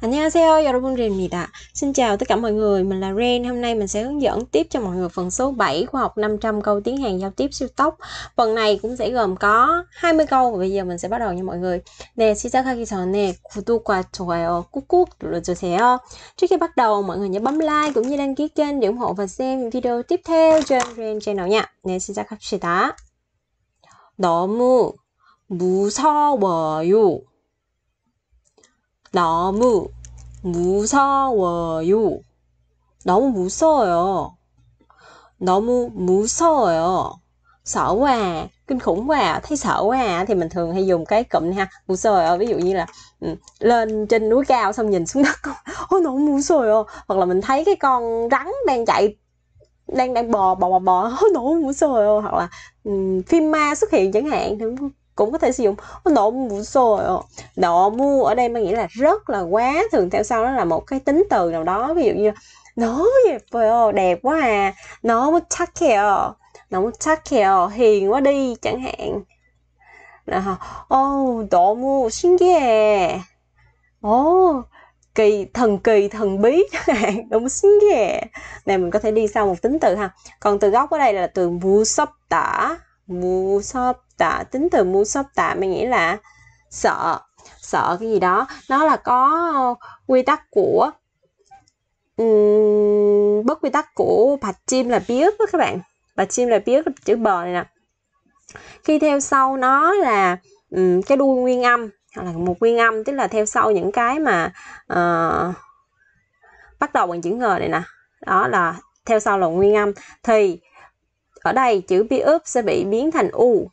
안녕하세요, 여러분 Ren입니다. Xin chào tất cả mọi người, mình là Ren. Hôm nay mình sẽ hướng dẫn tiếp cho mọi người phần số 7 khoa học 500 câu tiếng Hàn giao tiếp siêu tốc. Phần này cũng sẽ gồm có 20 câu và bây giờ mình sẽ bắt đầu nha mọi người. 네, 시작하기 전에 구독과 좋아요 꾹꾹 눌러주세요. Trước khi bắt đầu, mọi người nhớ bấm like cũng như đăng ký kênh để ủng hộ và xem video tiếp theo trên Ren Channel nha. 네, 시작합시다. 너무 무서워요. 너무 무서워요. 너무 무서워요. 너무 무서워요. Sợ quá à, kinh khủng quá à, thấy sợ quá à thì mình thường hay dùng cái cụm này ha, 무서워요. Ví dụ như là um, lên trên núi cao xong nhìn xuống đất, ôi nó 무서워요. Hoặc là mình thấy cái con rắn đang chạy đang đang bò bò bò bò ôi nó muối rồi hoặc là um, phim ma xuất hiện chẳng hạn đúng không cũng có thể sử dụng rồi 무서워요 ờ, 너무 ở đây mình nghĩ là rất là quá thường theo sau đó là một cái tính từ nào đó ví dụ như 너무 예뻐요 đẹp quá à 너무 착해요 chắc 착해요 ờ, ờ, hiền quá đi chẳng hạn là oh xinh 신기해 oh à. kỳ thần kỳ thần bí chẳng hạn 너무 신기해 à. này mình có thể đi sau một tính từ ha còn từ gốc ở đây là từ tả 무섭다 무섭다 tạ tính từ mu sốc tạ mình nghĩ là sợ sợ cái gì đó nó là có quy tắc của um, bất quy tắc của bạch chim là biết đó các bạn bạch chim là biết chữ bờ này nè khi theo sau nó là um, cái đuôi nguyên âm hoặc là một nguyên âm tức là theo sau những cái mà uh, bắt đầu bằng chữ ngờ này nè đó là theo sau là nguyên âm thì ở đây chữ bi ướp sẽ bị biến thành u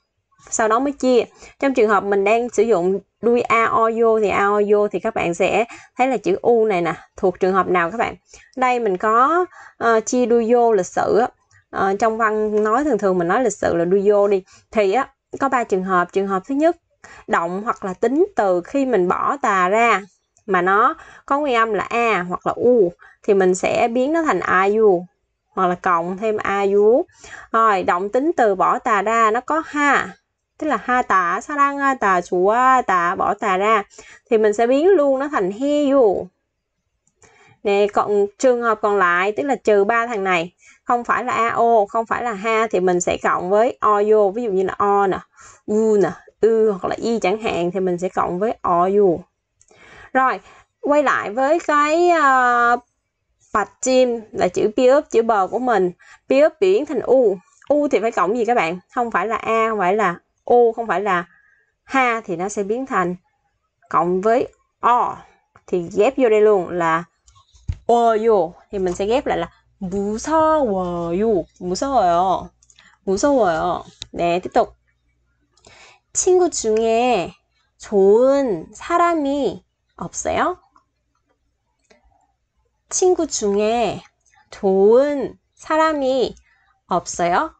sau đó mới chia trong trường hợp mình đang sử dụng đuôi a o vô thì a o vô thì các bạn sẽ thấy là chữ u này nè thuộc trường hợp nào các bạn đây mình có uh, chia đuôi vô lịch sử uh, trong văn nói thường thường mình nói lịch sử là đuôi vô đi thì uh, có ba trường hợp trường hợp thứ nhất động hoặc là tính từ khi mình bỏ tà ra mà nó có nguyên âm là a hoặc là u thì mình sẽ biến nó thành iu hoặc là cộng thêm a u rồi động tính từ bỏ tà ra nó có ha tức là ha tả sa saranga tả chúa tả bỏ tả ra thì mình sẽ biến luôn nó thành he you nè còn trường hợp còn lại tức là trừ ba thằng này không phải là ao không phải là ha thì mình sẽ cộng với o vô ví dụ như là o nè u nè ư hoặc là y chẳng hạn thì mình sẽ cộng với o vô rồi quay lại với cái uh, chim là chữ piup chữ bờ của mình piup biến thành u u thì phải cộng gì các bạn không phải là a không phải là U không phải là ha thì nó sẽ biến thành cộng với o thì ghép vô đây luôn là 어요 thì mình sẽ ghép lại là 무서워요 무서워요 무서워요 네 tiếp tục 친구 중에 좋은 사람이 없어요? 친구 중에 좋은 사람이 없어요?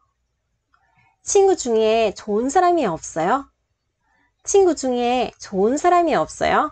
친구 중에 좋은 사람이 없어요? 친구 중에 좋은 사람이 없어요?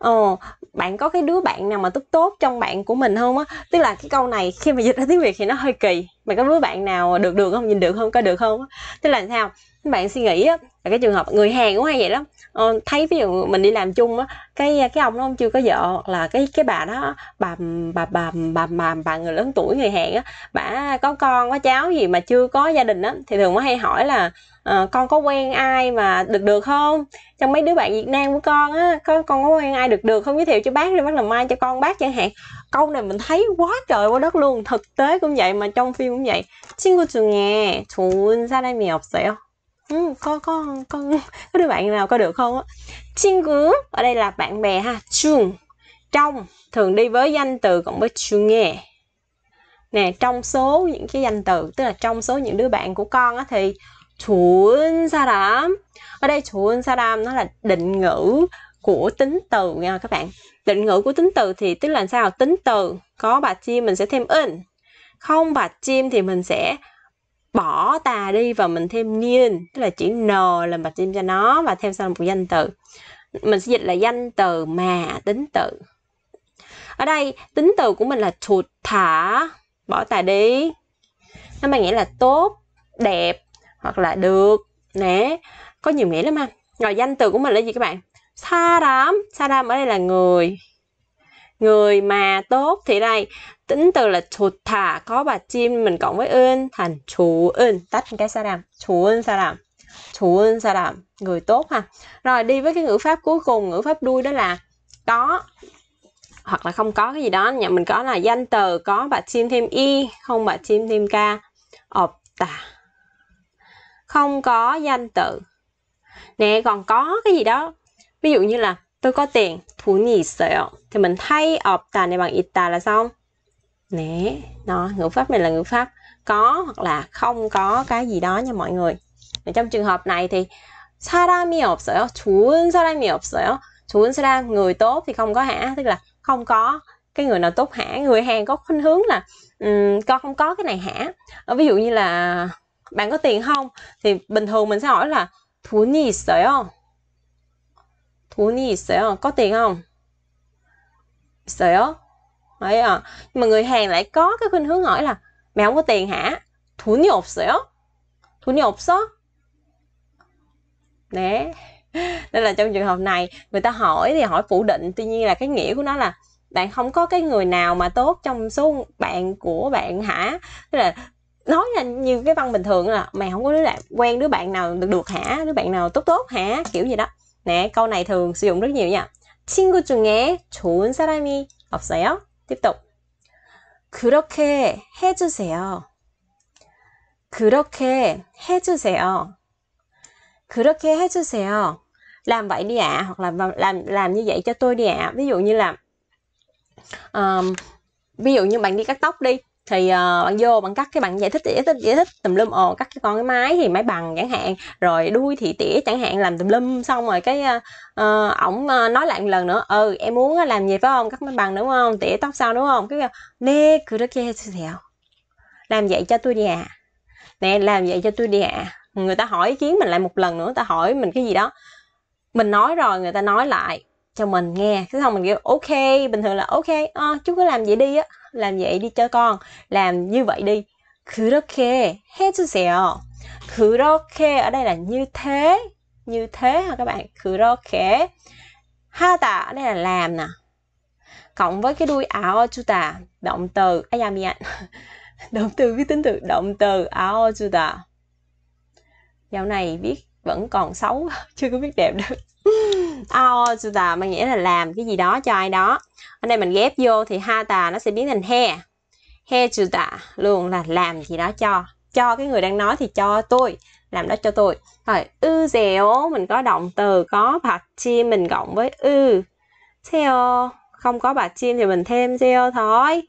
Ồ, bạn có cái đứa bạn nào mà tốt tốt trong bạn của mình không á? Tức là cái câu này khi mà dịch ra tiếng Việt thì nó hơi kỳ. Mày có đứa bạn nào được được không? Nhìn được không? Có được không? Tức là sao? Bạn suy nghĩ á, là cái trường hợp người Hàn cũng hay vậy lắm ờ, thấy ví dụ mình đi làm chung á cái cái ông nó chưa có vợ hoặc là cái cái bà đó bà bà bà bà bà, bà người lớn tuổi người Hàn á bà có con có cháu gì mà chưa có gia đình á thì thường mới hay hỏi là uh, con có quen ai mà được được không trong mấy đứa bạn Việt Nam của con á có con có quen ai được được không giới thiệu cho bác đi bác làm mai cho con bác chẳng hạn câu này mình thấy quá trời quá đất luôn thực tế cũng vậy mà trong phim cũng vậy 친구 중에 좋은 사람이 없어요 ừ, có có có có đứa bạn nào có được không á chinh cứ ở đây là bạn bè ha chung trong thường đi với danh từ cộng với chung nghe nè trong số những cái danh từ tức là trong số những đứa bạn của con á thì chuẩn sa đám ở đây chuẩn sa đám nó là định ngữ của tính từ nha các bạn định ngữ của tính từ thì tức là sao tính từ có bà chim mình sẽ thêm in không bà chim thì mình sẽ bỏ tà đi và mình thêm niên tức là chữ n là mặt thêm cho nó và thêm sau một danh từ mình sẽ dịch là danh từ mà tính từ ở đây tính từ của mình là thụt thả bỏ tà đi nó mang nghĩa là tốt đẹp hoặc là được nè có nhiều nghĩa lắm ha rồi danh từ của mình là gì các bạn sa đám sa đám ở đây là người người mà tốt thì đây tính từ là chuột thả có bà chim mình cộng với ơn thành chủ ơn tách cái sao làm chủ ơn sao làm chủ ơn sao làm người tốt ha rồi đi với cái ngữ pháp cuối cùng ngữ pháp đuôi đó là có hoặc là không có cái gì đó nhà mình có là danh từ có bà chim thêm y không bà chim thêm ca ọp tà không có danh từ nè còn có cái gì đó ví dụ như là tôi có tiền thú 돈이 있어요. Thì mình thay 없다 này bằng 있다 là xong. Nè, nó ngữ pháp này là ngữ pháp có hoặc là không có cái gì đó nha mọi người. Và trong trường hợp này thì 사람이 없어요. 좋은 사람이 없어요. 좋은 사람 người tốt thì không có hả? Tức là không có cái người nào tốt hả? Người Hàn có khuynh hướng là um, con không có cái này hả? Ở ờ, ví dụ như là bạn có tiền không? Thì bình thường mình sẽ hỏi là thú 돈이 있어요. 돈이 있어요. Có tiền không? 있어요? Đấy à. mà người hàng lại có cái khuynh hướng hỏi là mày không có tiền hả? 돈이 없어요? 돈이 없어? Nè. Nên là trong trường hợp này người ta hỏi thì hỏi phủ định, tuy nhiên là cái nghĩa của nó là bạn không có cái người nào mà tốt trong số bạn của bạn hả? Tức là nói là như cái văn bình thường là mày không có đứa bạn quen đứa bạn nào được được hả đứa bạn nào tốt tốt hả kiểu gì đó 네, câu này thường sử dụng rất nhiều nha. 친구 중에 좋은 사람이 없어요? tiếp tục. 그렇게 해주세요. 그렇게 해주세요. 그렇게 해주세요. làm vậy đi ạ à, hoặc là làm làm như vậy cho tôi đi ạ. À. Ví dụ như là um, ví dụ như bạn đi cắt tóc đi thì uh, bạn vô bạn cắt cái bạn giải thích giải thích giải thích tùm lum ồ ờ, cắt cái con cái máy thì máy bằng chẳng hạn rồi đuôi thì tỉa chẳng hạn làm tùm lum xong rồi cái ờ, ổng uh, nói lại một lần nữa ừ em muốn làm gì phải không cắt máy bằng đúng không tỉa tóc sao đúng không cái nè cứ đó kia thèo làm vậy cho tôi đi à nè làm vậy cho tôi đi à người ta hỏi ý kiến mình lại một lần nữa ta hỏi mình cái gì đó mình nói rồi người ta nói lại cho mình nghe chứ không mình kêu ok bình thường là ok à, chú cứ làm vậy đi á làm vậy đi cho con làm như vậy đi 그렇게 해주세요 그렇게 ở đây là như thế như thế ha các bạn 그렇게 하다 ở đây là làm nè cộng với cái đuôi ảo áo ta động từ ayamian động từ với tính từ động từ ảo áo ta, dạo này viết vẫn còn xấu chưa có biết đẹp được Aozuta ờ, mang nghĩa là làm cái gì đó cho ai đó. Ở đây mình ghép vô thì ha ta nó sẽ biến thành he. he Hejuta luôn là làm gì đó cho. Cho cái người đang nói thì cho tôi. Làm đó cho tôi. Rồi, ư dẻo mình có động từ có bạc chim mình cộng với ư. Theo không có bạc chim thì mình thêm theo thôi.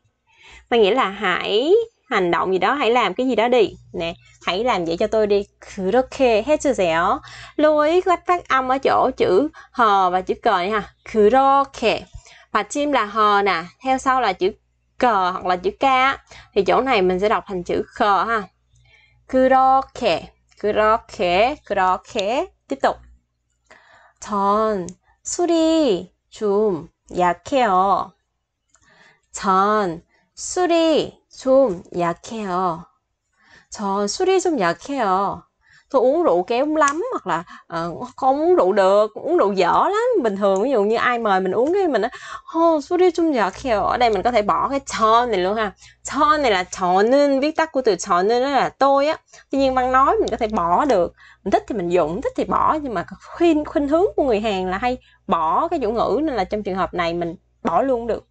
Mình nghĩ là hãy hành động gì đó hãy làm cái gì đó đi nè hãy làm vậy cho tôi đi hết sức dẻo lưu ý cách phát âm ở chỗ chữ hờ và chữ cờ này ha 그렇게 chim là hờ nè theo sau là chữ cờ hoặc là chữ ca thì chỗ này mình sẽ đọc thành chữ khờ ha 그렇게 그렇게 그렇게 tiếp tục 전 술이 좀 약해요 전 술이 좀 약해요. 저 술이 좀 약해요. Tôi uống rượu kém lắm hoặc là uh, không uống rượu được, uống rượu dở lắm. Bình thường ví dụ như ai mời mình uống cái mình nói oh, 술이 좀 약해요. Ở đây mình có thể bỏ cái cho này luôn ha. Cho này là cho nên, viết tắt của từ cho nên là tôi á. Tuy nhiên văn nói mình có thể bỏ được. Mình thích thì mình dùng, thích thì bỏ. Nhưng mà khuyên, khuyên hướng của người hàng là hay bỏ cái chủ ngữ. Nên là trong trường hợp này mình bỏ luôn được.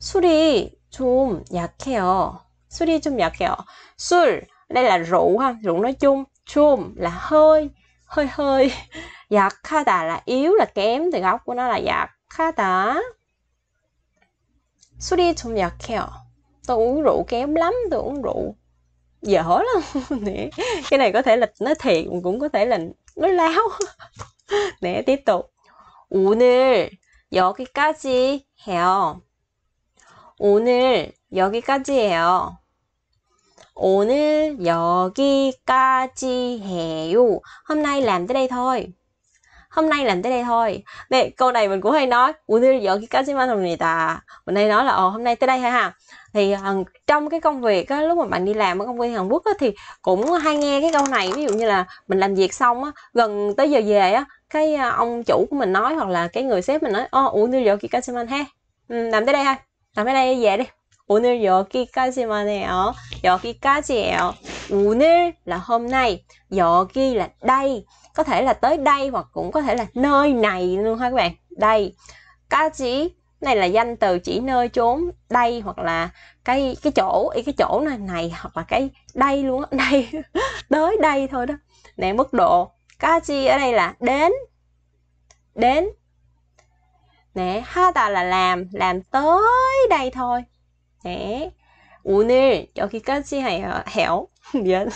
술이 좀 약해요. 술이 좀 약해요. 술, đây là rượu ha, rượu nói chung. Chum là hơi, hơi hơi. 약하다 là yếu là kém, thì gốc của nó là 약하다. 술이 좀 약해요. Tôi uống rượu kém lắm, tôi uống rượu dở lắm. Nè, cái này có thể là nói thiệt, cũng có thể là nói láo. Nè, tiếp tục. 오늘 여기까지 해요. 오늘 여기까지예요. 오늘 여기까지 해요. Hôm nay làm tới đây thôi. Hôm nay làm tới đây thôi. Này, câu này mình cũng hay nói 오늘 여기까지만 합니다. Mình hay nói là ồ hôm nay tới đây ha. Thì trong cái công việc á, lúc mà bạn đi làm ở công ty Hàn Quốc á, thì cũng hay nghe cái câu này ví dụ như là mình làm việc xong á, gần tới giờ về á, cái ờ, ông chủ của mình nói hoặc là cái người sếp mình nói ồ 오늘 여기까지만 해. Ừ, làm tới đây ha. 다음에 예를 오늘 여기까지만 해요. 여기까지예요. 오늘 là hôm nay, 여기 là đây. Có thể là tới đây hoặc cũng có thể là nơi này luôn ha các bạn. Đây. 까지 này là danh từ chỉ nơi chốn đây hoặc là cái cái chỗ cái chỗ này này hoặc là cái đây luôn á đây tới đây thôi đó nè mức độ kaji ở đây là đến đến 네, 하다 là làm, làm tới đây thôi. 네, 오늘 여기까지 해요. 해요. 미안.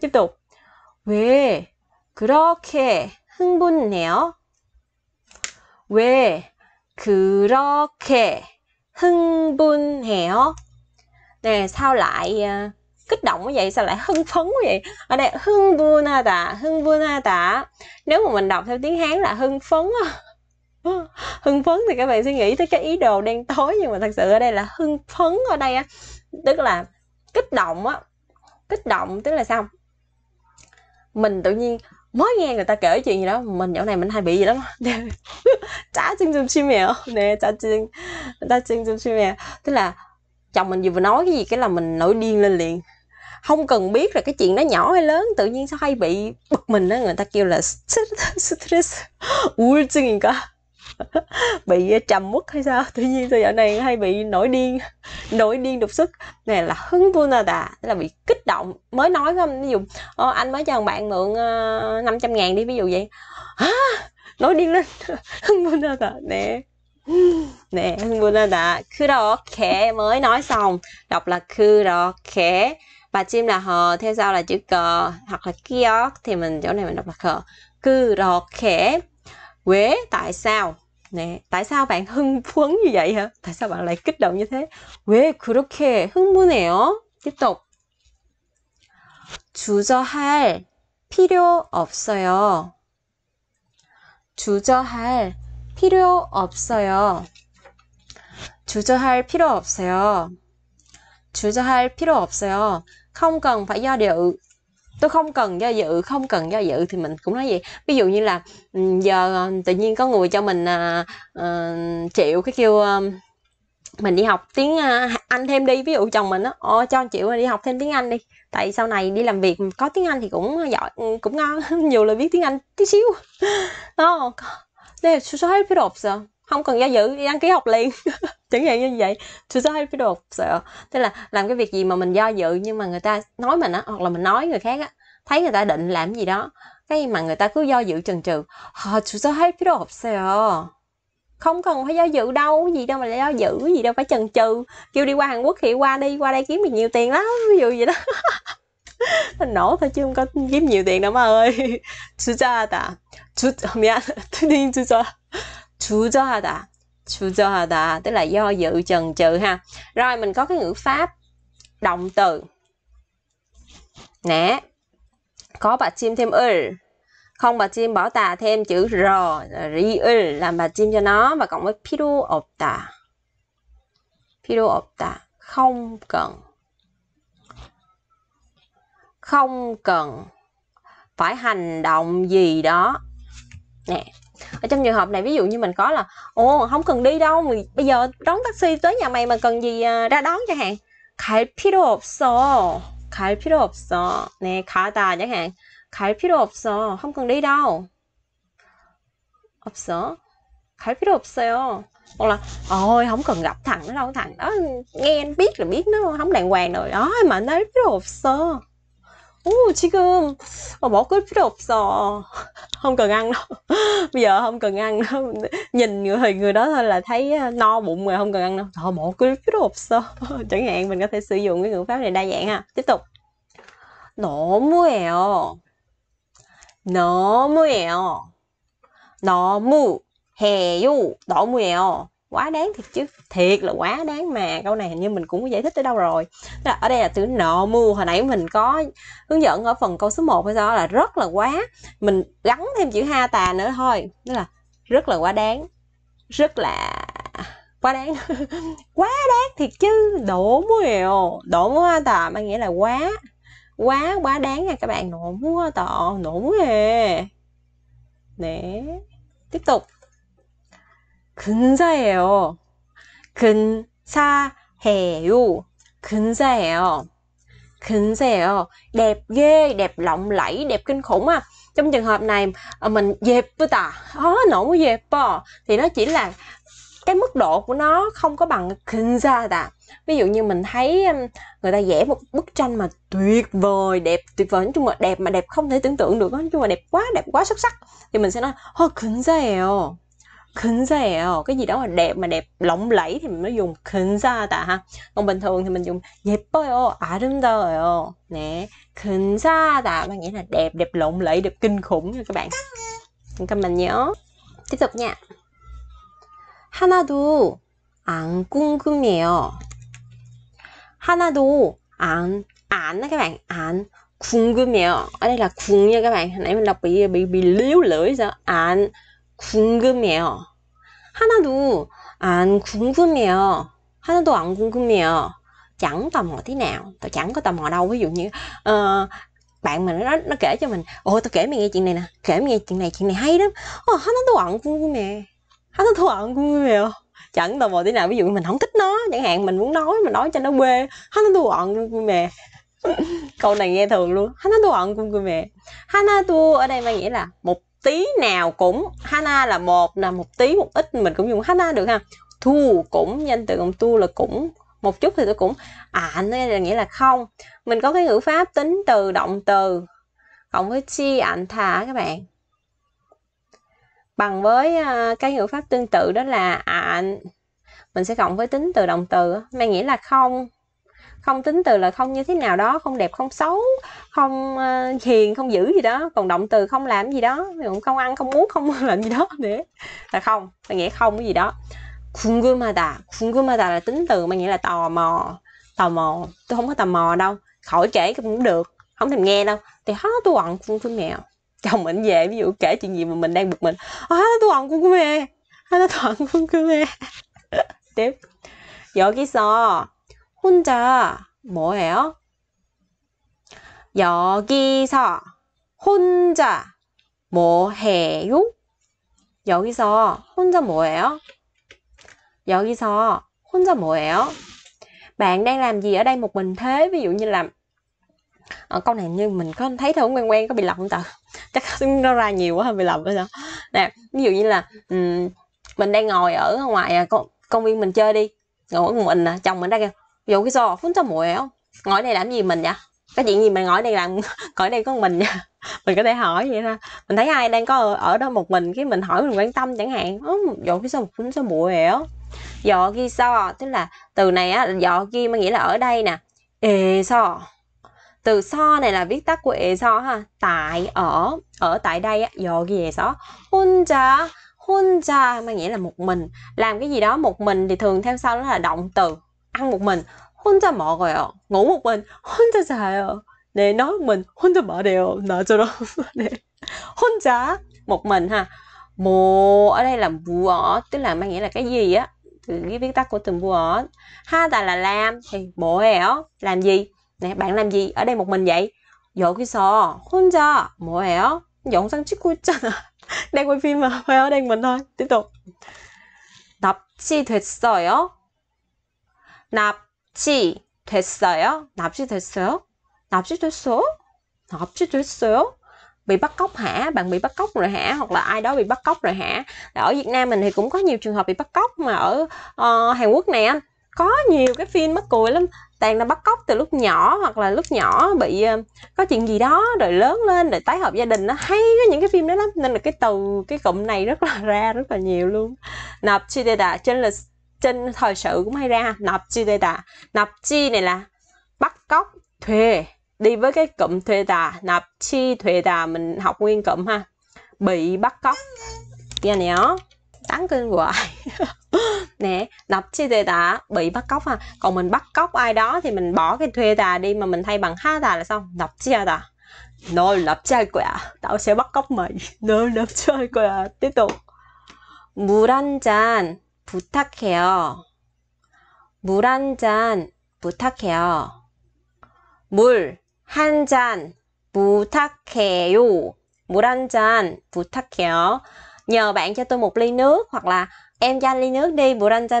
tiếp tục. 왜 그렇게 흥분해요? 왜 그렇게 흥분해요? 네, sao lại ờ, kích động như vậy sao lại hưng phấn như vậy ở đây hưng vua na tà hưng vua na tà nếu mà mình đọc theo tiếng hán là hưng phấn hưng phấn thì các bạn sẽ nghĩ tới cái ý đồ đen tối nhưng mà thật sự ở đây là hưng phấn ở đây á tức là kích động á kích động tức là sao mình tự nhiên mới nghe người ta kể chuyện gì đó mình nhỏ này mình hay bị gì lắm trả chân chân chim mèo nè trả chân ta chân chân chim mèo tức là chồng mình vừa nói cái gì cái là mình nổi điên lên liền không cần biết là cái chuyện nó nhỏ hay lớn tự nhiên sao hay bị bực mình đó người ta kêu là stress stress u울증인가 bị ờ, trầm uất hay sao tự nhiên tôi dạo này hay bị nổi điên nổi điên đột xuất này là hứng vui nè đà là bị kích động mới nói không ví dụ ờ, anh mới cho bạn mượn uh, trăm ngàn đi ví dụ vậy à, nổi điên lên hứng vui nè đà nè nè hứng vui nè đà cứ đó khẽ mới nói xong đọc là cứ đó khẽ bà chim là hờ theo sau là chữ cờ hoặc là kiosk thì mình chỗ này mình đọc là khờ cứ đó khẽ Quế tại sao? 네, tại sao bạn hưng phấn như vậy hả? Tại sao bạn lại kích động như thế? 왜 그렇게 흥분해요? Tiếp tục. 주저할 필요 없어요. 주저할 필요 없어요. 주저할 필요 없어요. 주저할 필요 없어요. Không cần phải do dự. tôi không cần do dự không cần do dự thì mình cũng nói vậy ví dụ như là ừ, giờ ờ, tự nhiên có người cho mình uh, uh, cái kêu uh, mình đi học tiếng Anh thêm đi ví dụ chồng mình á ô cho chịu đi học thêm tiếng Anh đi tại sau này đi làm việc có tiếng Anh thì cũng giỏi ừ, cũng ngon nhiều là biết tiếng Anh tí xíu đó đây số số hết biết rồi không cần giao dự đăng ký học liền chẳng hạn như vậy thực ra hay đồ sợ tức là làm cái việc gì mà mình do dự nhưng mà người ta nói mình á hoặc là mình nói người khác á thấy người ta định làm gì đó cái mà người ta cứ do dự chần chừ họ thực ra hay phải đột sợ không cần phải do dự đâu gì đâu mà do dự gì đâu phải chần chừ kêu đi qua Hàn Quốc thì qua đi qua đây kiếm được nhiều tiền lắm ví dụ vậy đó mình nổ thôi chứ không có kiếm nhiều tiền đâu mà ơi thực ra ta chú ra 주저하다 주저하다 tức là do dự chần chừ ha rồi mình có cái ngữ pháp động từ nè có bà chim thêm ư không bà chim bỏ tà thêm chữ r ri ư làm bà chim cho nó và cộng với pido ộp tà pido ộp tà không cần không cần phải hành động gì đó nè ở trong trường hợp này ví dụ như mình có là ồ không cần đi đâu mình bây giờ đón taxi tới nhà mày mà cần gì à, ra đón chẳng hạn phi 갈 필요 없어 갈 필요 없어 nè 가다 chẳng hạn 갈 필요 없어 không cần đi đâu 없어 갈 필요 없어요 hoặc là ôi không cần gặp thằng nó đâu thằng đó nghe anh biết là biết nó không đàng hoàng rồi đó mà nó biết hồ sơ ú 오, 지금 먹을 필요 sò, Không cần ăn đâu. Bây giờ không cần ăn đâu. Nhìn người người đó thôi là thấy no bụng rồi không cần ăn đâu. Thôi 먹을 필요 sò. Chẳng hạn mình có thể sử dụng cái ngữ pháp này đa dạng ha. Tiếp tục. 너무해요. 너무해요. 너무해요. 너무해요 quá đáng thiệt chứ thiệt là quá đáng mà câu này hình như mình cũng giải thích tới đâu rồi Tức là ở đây là từ nọ mua hồi nãy mình có hướng dẫn ở phần câu số 1 hay sao là rất là quá mình gắn thêm chữ ha tà nữa thôi tức là rất là quá đáng rất là quá đáng quá đáng thiệt chứ đổ mùa đổ ha tà mà nghĩa là quá quá quá đáng nha các bạn nổ mua tọ nổ múa nè tiếp tục 근사해요. 근사해요. 근사해요. 근사해요. Đẹp ghê, đẹp lộng lẫy, đẹp kinh khủng à. Trong trường hợp này ờ, mình dẹp với ta, khó ờ, nổ dẹp thì nó chỉ là cái mức độ của nó không có bằng kinh ra ta ví dụ như mình thấy người ta vẽ một bức tranh mà tuyệt vời đẹp tuyệt vời nói chung là đẹp mà đẹp không thể tưởng tượng được nói chung là đẹp quá đẹp quá xuất sắc thì mình sẽ nói hơ ờ, kinh ra 근사해요. À? Cái gì đó mà đẹp mà đẹp lộng lẫy thì mình mới dùng 근사하다 ha. Còn bình thường thì mình dùng 예뻐요, 아름다워요. Nè, 근사하다 có nghĩa là đẹp, đẹp lộng lẫy, đẹp kinh khủng nha các bạn. Các bạn nhớ. Tiếp tục nha. 하나도 안 궁금해요. 하나도 안, 안 các bạn, 안 궁금해요. Ở đây là 궁 nha các bạn. Hồi nãy mình đọc bị bị bị liếu lưỡi sao? 안 궁금해요. 하나도 안 궁금해요. 하나도 안 궁금해요. Chẳng tò mò tí nào. Tôi chẳng có tò mò đâu. Ví dụ như uh, bạn mình nó nó kể cho mình, ồ tôi kể mày nghe chuyện này nè, kể mày nghe chuyện này, chuyện này hay lắm. Ồ, 하나도 안 궁금해. 하나도 안 궁금해요. Chẳng tò mò thế nào. Ví dụ mình không thích nó, chẳng hạn mình muốn nói mình nói cho nó quê. hắn nó 하나도 안 궁금해. Câu này nghe thường luôn. 하나도 안 궁금해. 하나도 ở đây mang nghĩa là một tí nào cũng hana là một là một tí một ít mình cũng dùng hana được ha thu cũng danh từ cộng tu là cũng một chút thì tôi cũng à nên là nghĩa là không mình có cái ngữ pháp tính từ động từ cộng với chi ảnh à, thả các bạn bằng với à, cái ngữ pháp tương tự đó là ảnh à, mình sẽ cộng với tính từ động từ mang nghĩa là không không tính từ là không như thế nào đó không đẹp không xấu không uh, hiền không dữ gì đó còn động từ không làm gì đó cũng không ăn không uống không làm gì đó để là không là nghĩa không cái gì đó 궁금하다 궁금하다 là tính từ mà nghĩa là tò mò tò mò tôi không có tò mò đâu khỏi kể cũng được không thèm nghe đâu thì há tôi quặn cung cung mèo chồng mình về ví dụ kể chuyện gì mà mình đang bực mình hả tôi quặn cung cung mè hả tôi quặn cung cung mè tiếp 여기서 혼자 뭐예요? 여기서 혼자 뭐 해요? 여기서 혼자 뭐예요? 여기서 혼자 뭐예요? Bạn đang làm gì ở đây một mình thế? Ví dụ như là ở ờ, câu này như mình có thấy thử quen quen có bị lọc không ta? Chắc nó ra nhiều quá bị lọc nữa sao? Nè, ví dụ như là um, mình đang ngồi ở ngoài à, công, công viên mình chơi đi, ngồi một mình nè, chồng mình đang kêu 여기서 혼자 뭐예요? ngồi đây làm gì mình vậy? Cái chuyện gì mình ngồi đây làm, ngồi đây có mình vậy? Mình có thể hỏi vậy thôi. Mình thấy ai đang có ở, đó một mình, cái mình hỏi mình quan tâm chẳng hạn. Dọ cái sao cũng sao 뭐예요? Dọ ghi so, tức là từ này á, dọ ghi mà nghĩa là ở đây nè. Ê so. Từ so này là viết tắt của ê so ha. Tại, ở, ở tại đây á, dọ ghi ê cha 혼자, cha mà nghĩa là một mình. Làm cái gì đó một mình thì thường theo sau đó là động từ một 한국만 혼자 먹어요. 어묵만 혼자 자요. 네, 나만 혼자 말해요. 나처럼. 네. 혼자 một mình ha. Mồ ở đây là bùa, tức là mang nghĩa là cái gì á. Từ cái viết tắt của từng bùa. Ha ta là làm thì mồ hẻo, làm gì? Nè, bạn làm gì? Ở đây một mình vậy. 여기서 혼자 sang chiếc 찍고 있잖아. đang quay phim mà, phải ở đây mình thôi. Tiếp tục. 납치됐어요. 납치 됐어요? 납치 됐어요? 납치 됐어? 납치 됐어요? bị bắt cóc hả bạn bị bắt cóc rồi hả hoặc là ai đó bị bắt cóc rồi hả ở Việt Nam mình thì cũng có nhiều trường hợp bị bắt cóc mà ở uh, Hàn Quốc này anh có nhiều cái phim mắc cười lắm tàn là bắt cóc từ lúc nhỏ hoặc là lúc nhỏ bị uh, có chuyện gì đó rồi lớn lên rồi tái hợp gia đình nó hay có những cái phim đó lắm nên là cái từ cái cụm này rất là ra rất là nhiều luôn nạp chi đề đà trên lịch trên thời sự cũng hay ra nạp chi đây tà nạp chi này là bắt cóc thuê đi với cái cụm thuê tà nạp chi thuê tà mình học nguyên cụm ha bị bắt cóc này nè tán kinh hoài nè nạp chi thuê tà bị bắt cóc ha còn mình bắt cóc ai đó thì mình bỏ cái thuê tà đi mà mình thay bằng ha tà là xong nạp chi à tà nó lập trai quẹo tao sẽ bắt cóc mày nó lập trai quẹo tiếp tục 무란잔 부탁해요. 물 한 잔 부탁해요. 물 한 잔 부탁해요. 물 한 잔 부탁해요. Nhờ bạn cho tôi một ly nước hoặc là em cho anh ly nước đi bữa anh cho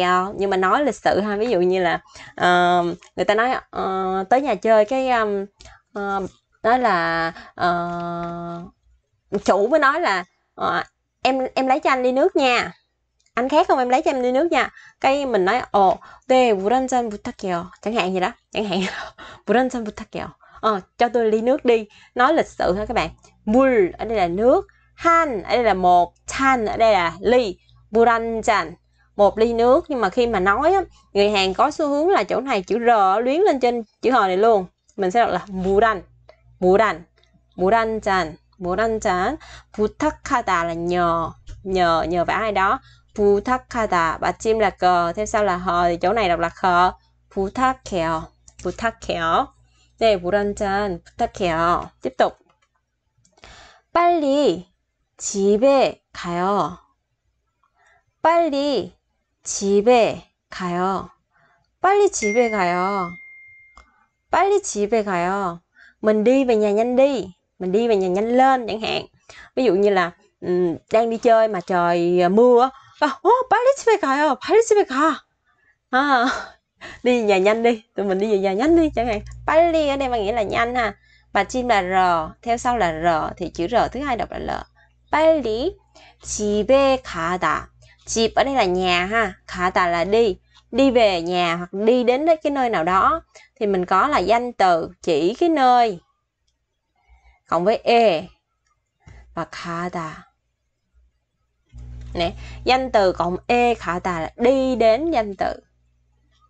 anh nhưng mà nói lịch sự ha ví dụ như là uh, người ta nói uh, tới nhà chơi cái um, uh, nói là uh, chủ mới nói là uh, em em lấy cho anh ly nước nha anh khác không em lấy cho em ly nước nha cái mình nói ồ tê buranjan butakio chẳng hạn gì đó chẳng hạn buranjan butakio ờ cho tôi ly nước đi nói lịch sự hả các bạn mul ở đây là nước han ở đây là một chan ở đây là ly chan một ly nước nhưng mà khi mà nói á, người hàng có xu hướng là chỗ này chữ r luyến lên trên chữ h này luôn mình sẽ đọc là buran buran buran chan buran chan butakada là nhờ nhờ nhờ vả ai đó 부탁하다. 마침 là cờ, t h chỗ này đọc là khờ. 부탁해요. 부탁해요. 네, 물한잔 부탁해요. tiếp 빨리 집에 가요. 빨리 집에 가요. 빨리 집에 가요. 빨리 집에 가요. Mình đi về nhà nhanh đi. Mình đi về nhà nhanh lên chẳng hạn. Ví dụ như là um, đang đi chơi mà trời mưa và oh, 빨리 집에 가요 빨리 집에 가 à, đi về nhà nhanh đi tụi mình đi về nhà nhanh đi chẳng hạn 빨리 ở đây mà nghĩa là nhanh ha mà chim là r theo sau là r thì chữ r thứ hai đọc là l về 집에 가다 집 ở đây là nhà ha 가다 là đi đi về nhà hoặc đi đến cái nơi nào đó thì mình có là danh từ chỉ cái nơi cộng với e và 가다 nè danh từ cộng e khả tà là đi đến danh từ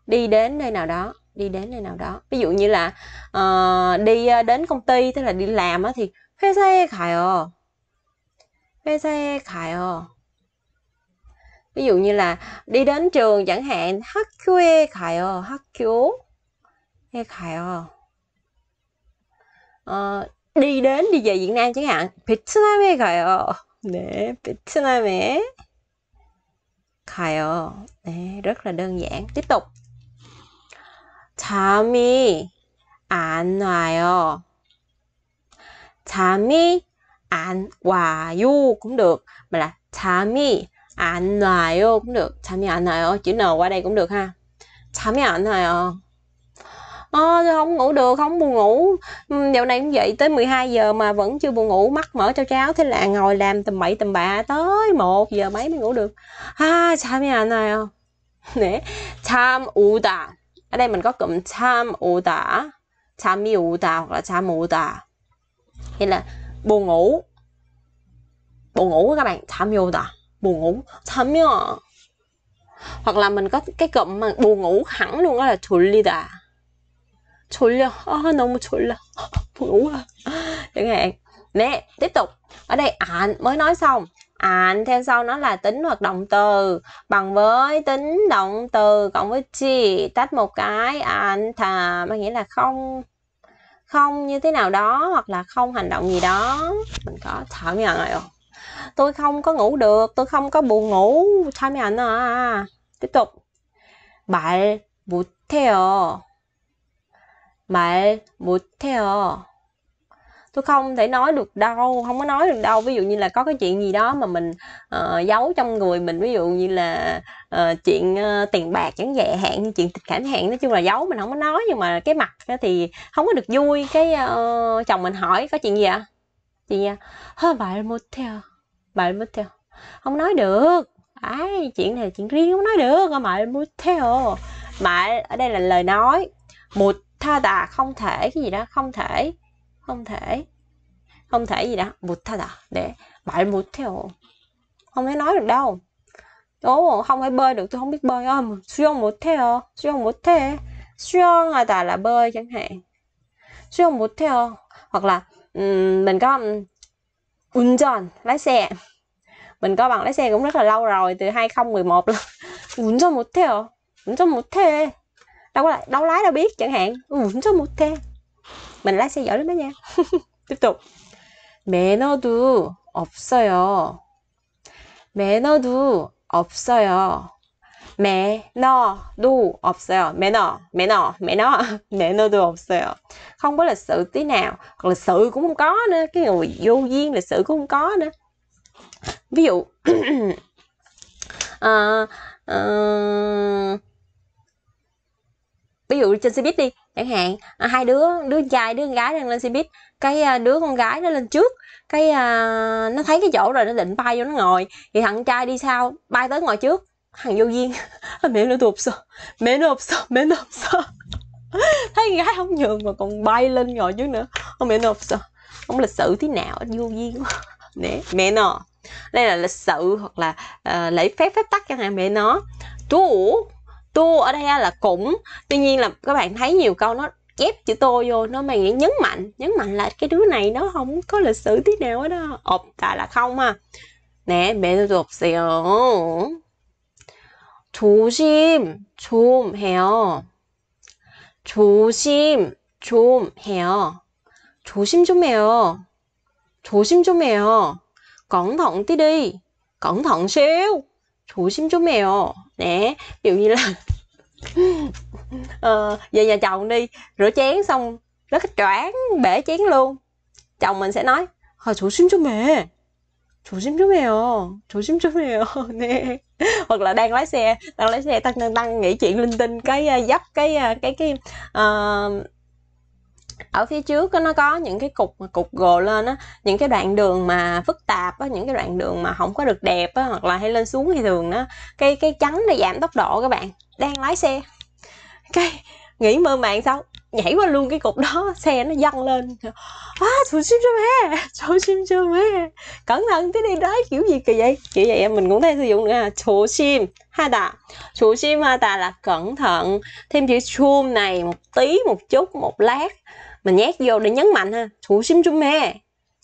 đi đến nơi nào đó đi đến nơi nào đó ví dụ như là uh, đi ờ, đến công ty tức là đi làm á thì phê xe khải ờ phê xe khải ờ ví dụ như là đi đến trường chẳng hạn hắc khuê khải ờ hắc khuê hay khải ờ. ờ đi đến đi về Việt Nam chẳng hạn Việt Nam ờ 네, 베트남에 가요. 네, rất là đơn giản. Tiếp tục. 잠이 안 와요. 잠이 안 와요 cũng được mà là 잠이 안 와요 cũng được. 잠이 안 와요 chữ n qua đây cũng được ha. 잠이 안 와요 ơ ờ, tôi không ngủ được không buồn ngủ ừ, dạo này cũng vậy tới 12 giờ mà vẫn chưa buồn ngủ mắt mở cho tráo thế là ngồi làm tầm bậy tầm bạ tới một giờ mấy mới ngủ được à sao mấy anh này không nè time uta ở đây mình có cụm tà time uta time tà hoặc là time tà hay là buồn ngủ buồn ngủ các bạn time tà buồn ngủ time hoặc là mình có cái cụm mà buồn ngủ hẳn luôn đó là tulida 졸려. 아, 너무 졸려. ngủ quá. Chẳng hạn. Nè, tiếp tục. Ở đây ạn mới nói xong. ạn theo sau nó là tính hoặc động từ bằng với tính động từ cộng với chi tách một cái ạn thà mà nghĩa là không không như thế nào đó hoặc là không hành động gì đó mình có thở nhận rồi tôi không có ngủ được tôi không có buồn ngủ thở nhận à tiếp tục bạn 못해요 말 못해요. Tôi không thể nói được đâu, không có nói được đâu. Ví dụ như là có cái chuyện gì đó mà mình uh, giấu trong người mình, ví dụ như là uh, chuyện uh, tiền bạc chẳng dễ hạn, chuyện tình cảm hạn nói chung là giấu mình không có nói nhưng mà cái mặt thì không có được vui. Cái uh, chồng mình hỏi có chuyện gì ạ? Chuyện gì ạ? Hơ theo 못해요. 말 theo Không nói được. Ấy, chuyện này chuyện riêng không nói được, 말 theo Mà ở đây là lời nói. Một tha đà không thể cái gì đó không thể không thể không thể gì đó bụt tha đà để bại bụt theo không thể nói được đâu ố không thể bơi được tôi không biết bơi ôm siêu một theo siêu một thế siêu là tà là bơi chẳng hạn siêu một theo hoặc là mình có un tròn lái xe mình có bằng lái xe cũng rất là lâu rồi từ 2011 là unjon một theo unjon một thế đâu có đâu lái đâu biết chẳng hạn ừ, số một t mình lái xe giỏi lắm đó nha tiếp tục 매너도 없어요 매너도 없어요 매너도 없어요 매너 매너 매너 매너도 없어요 không có lịch sự tí nào còn lịch sự cũng không có nữa cái người vô duyên lịch sự cũng không có nữa ví dụ à, à, ví dụ trên xe buýt đi chẳng hạn à, hai đứa đứa trai đứa con gái đang lên xe buýt cái à, đứa con gái nó lên trước cái à, nó thấy cái chỗ rồi nó định bay vô nó ngồi thì thằng trai đi sau bay tới ngồi trước thằng vô duyên mẹ nó tụt sợ mẹ nó sợ mẹ nó sợ thấy con gái không nhường mà còn bay lên ngồi trước nữa ông mẹ nó sợ ông lịch sự thế nào anh vô duyên nè mẹ nó đây là lịch sự hoặc là uh, lễ phép phép tắc chẳng hạn mẹ nó chú tu ở đây là cũng tuy nhiên là các bạn thấy nhiều câu nó ghép chữ tô vô nó mày nghĩ nhấn mạnh nhấn mạnh là cái đứa này nó không có lịch sử tí nào hết đó ộp tại là không mà. nè mẹ tôi đọc xìu chú 좀 해요. 조심 chú 해요. 조심 좀 chú 조심 좀 해요. cẩn thận tí đi. cẩn thận xíu. 조심 좀 해요 nè kiểu như là ờ, về nhà chồng đi rửa chén xong rất cái choáng bể chén luôn chồng mình sẽ nói hồi chủ xin cho mẹ chủ cho 조심조심해요. 조심조심해요. 네. Hoặc là đang lái xe, đang lái xe tăng tăng tăng nghĩ chuyện linh tinh cái à, dắp à, cái cái cái ờ, uh, ở phía trước đó, nó có những cái cục cục gồ lên á những cái đoạn đường mà phức tạp á những cái đoạn đường mà không có được đẹp á hoặc là hay lên xuống thì thường đó cái cái chắn để giảm tốc độ các bạn đang lái xe cái nghĩ mơ màng xong nhảy qua luôn cái cục đó xe nó dâng lên à chú chim cho mẹ chú chim cho mẹ cẩn thận tí đi đấy kiểu gì kỳ vậy kiểu vậy em mình cũng thấy sử dụng nữa là chú chim ha đà chú chim ha đà là cẩn thận thêm chữ chum này một tí một chút một lát mình nhét vô để nhấn mạnh ha thủ sim chung he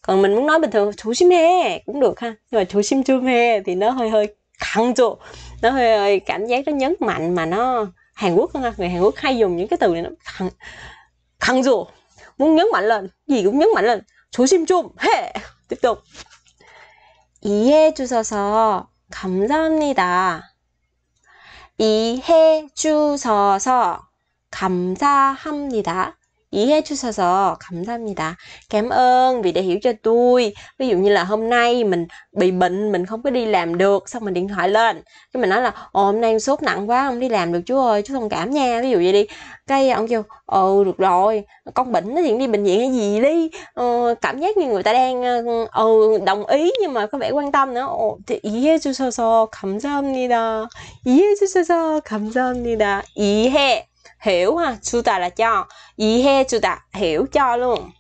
còn mình muốn nói bình thường thủ sim he cũng được ha nhưng mà thủ sim chung he thì nó hơi hơi khăn chỗ nó hơi, hơi cảm giác nó nhấn mạnh mà nó Hàn Quốc ha người Hàn Quốc hay dùng những cái từ này nó khăn khăn chỗ muốn nhấn mạnh lên gì cũng nhấn mạnh lên thủ sim chung he tiếp tục 이해 주셔서 감사합니다. 이해 주셔서 감사합니다. Ý 주셔서 감사합니다. Cảm ơn vì đã hiểu cho tôi. Ví dụ như là hôm nay mình bị bệnh, mình không có đi làm được, xong mình điện thoại lên. Cái mình nói là, ồ hôm nay sốt nặng quá, không đi làm được chú ơi, chú thông cảm nha. Ví dụ vậy đi. Cái ông kêu, ừ được rồi, con bệnh thì đi bệnh viện hay gì đi. Ờ, cảm giác như người ta đang, ừ đồng ý nhưng mà có vẻ quan tâm nữa. Ồ, thì 이해 주셔서 감사합니다. 이해 주셔서 감사합니다. 이해 hiểu ha chú ta là cho ý he chú ta hiểu cho luôn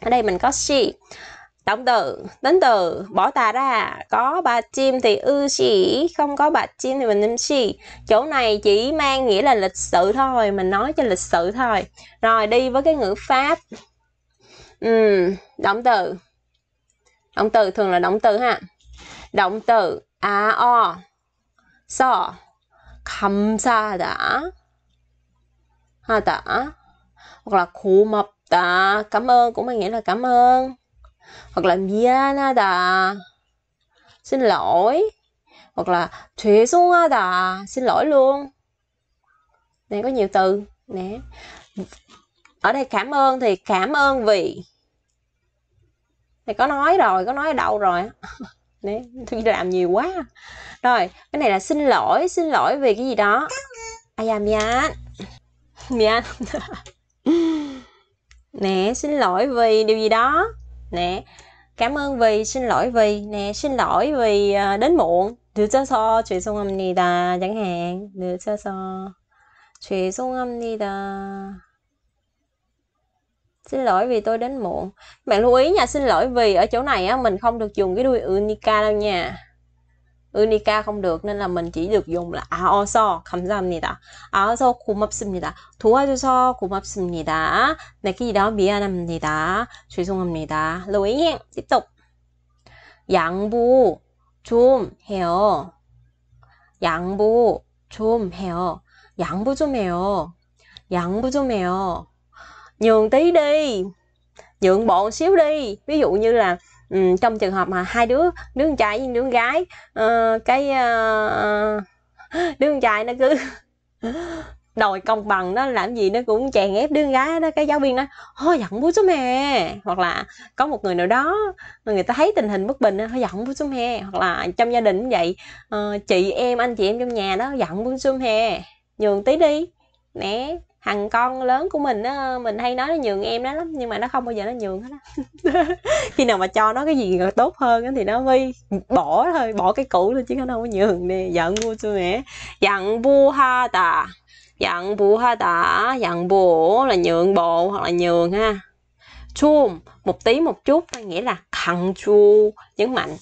ở đây mình có si động từ tính từ bỏ ta ra có bà chim thì ư sĩ không có bà chim thì mình im si chỗ này chỉ mang nghĩa là lịch sự thôi mình nói cho lịch sự thôi rồi đi với cái ngữ pháp ừ, động từ động từ thường là động từ ha động từ a o so khâm sa đã ha tả hoặc là khổ mập tả cảm ơn cũng mang nghĩa là cảm ơn hoặc là na tả xin lỗi hoặc là thuế xuống tả xin lỗi luôn này có nhiều từ nè ở đây cảm ơn thì cảm ơn vì này có nói rồi có nói ở đâu rồi nè tôi làm nhiều quá rồi cái này là xin lỗi xin lỗi vì cái gì đó ayamian mì nè xin lỗi vì điều gì đó nè cảm ơn vì xin lỗi vì nè xin lỗi vì à, đến muộn được cho so chuyện xung âm đi ta chẳng hạn được cho so chuyện xung âm đi ta xin lỗi vì tôi đến muộn bạn lưu ý nha xin lỗi vì ở chỗ này á mình không được dùng cái đuôi unica đâu nha Unica không được nên là mình chỉ được dùng là 아어서 감사합니다. 아어서 고맙습니다. 도와줘서 고맙습니다. 네, khi đó 미안합니다. 죄송합니다. Rồi hiện tiếp tục. 양보 좀 해요. 양보 좀 해요. 양보 좀 해요. 양보 좀 해요. nhường tí đi. nhượng bọn xíu đi. Ví dụ như là trong trường hợp mà hai đứa đứa con trai với đứa con gái uh, cái uh, đứa con trai nó cứ đòi công bằng nó làm gì nó cũng chèn ép đứa con gái đó cái giáo viên nó thôi giận bố số mẹ hoặc là có một người nào đó người ta thấy tình hình bất bình thôi giận bố số mẹ hoặc là trong gia đình cũng vậy uh, chị em anh chị em trong nhà đó giận bố số mẹ nhường tí đi nè thằng con lớn của mình á mình hay nói nó nhường em đó lắm nhưng mà nó không bao giờ nó nhường hết á khi nào mà cho nó cái gì tốt hơn thì nó mới bỏ thôi bỏ cái cũ luôn chứ nó không có nhường nè giận vua xưa mẹ giận vua ha tà giận vua ha tà giận bộ là nhượng bộ hoặc là nhường ha chum một tí một chút có nghĩa là khẳng chu nhấn mạnh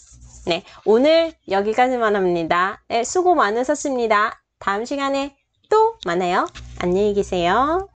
네, 오늘 여기까지만 합니다. 네, 수고 많으셨습니다. 다음 시간에 또 만나요. 안녕히 계세요.